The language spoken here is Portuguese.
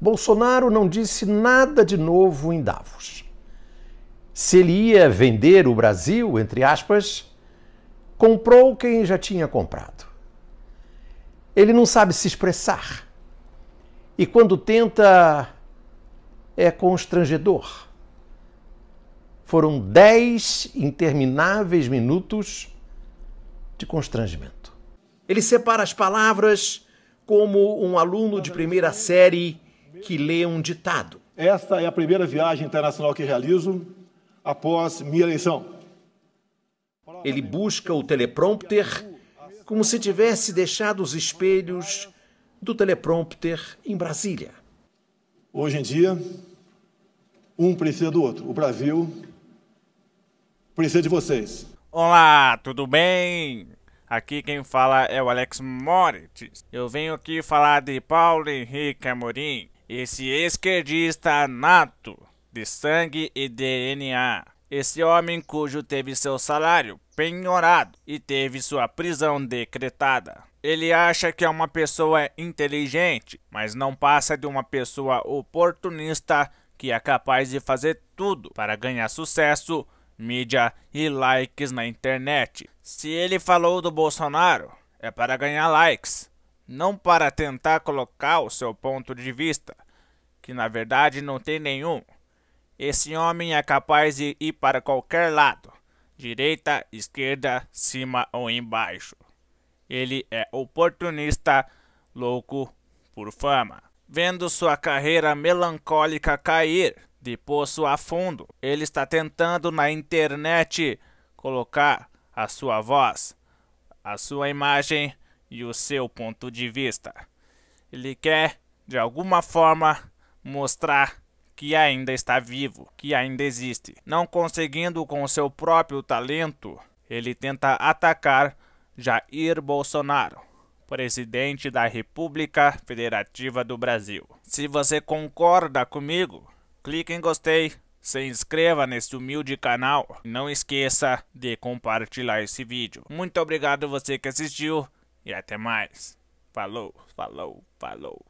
Bolsonaro não disse nada de novo em Davos. Se ele ia vender o Brasil, entre aspas, comprou quem já tinha comprado. Ele não sabe se expressar. E quando tenta, é constrangedor. Foram dez intermináveis minutos de constrangimento. Ele separa as palavras como um aluno de primeira série que lê um ditado. Esta é a primeira viagem internacional que realizo após minha eleição. Ele busca o teleprompter como se tivesse deixado os espelhos do teleprompter em Brasília. Hoje em dia, um precisa do outro. O Brasil precisa de vocês. Olá, tudo bem? Aqui quem fala é o Alex Moritz. Eu venho aqui falar de Paulo Henrique Amorim, esse esquerdista nato, de sangue e DNA. Esse homem cujo teve seu salário penhorado e teve sua prisão decretada. Ele acha que é uma pessoa inteligente, mas não passa de uma pessoa oportunista que é capaz de fazer tudo para ganhar sucesso, mídia e likes na internet. Se ele falou do Bolsonaro, é para ganhar likes não para tentar colocar o seu ponto de vista, que na verdade não tem nenhum. Esse homem é capaz de ir para qualquer lado, direita, esquerda, cima ou embaixo. Ele é oportunista, louco por fama. Vendo sua carreira melancólica cair de poço a fundo, ele está tentando na internet colocar a sua voz, a sua imagem e o seu ponto de vista. Ele quer, de alguma forma, mostrar que ainda está vivo, que ainda existe. Não conseguindo com o seu próprio talento, ele tenta atacar Jair Bolsonaro, presidente da República Federativa do Brasil. Se você concorda comigo, clique em gostei, se inscreva neste humilde canal. Não esqueça de compartilhar esse vídeo. Muito obrigado você que assistiu. E até mais. Falou, falou, falou.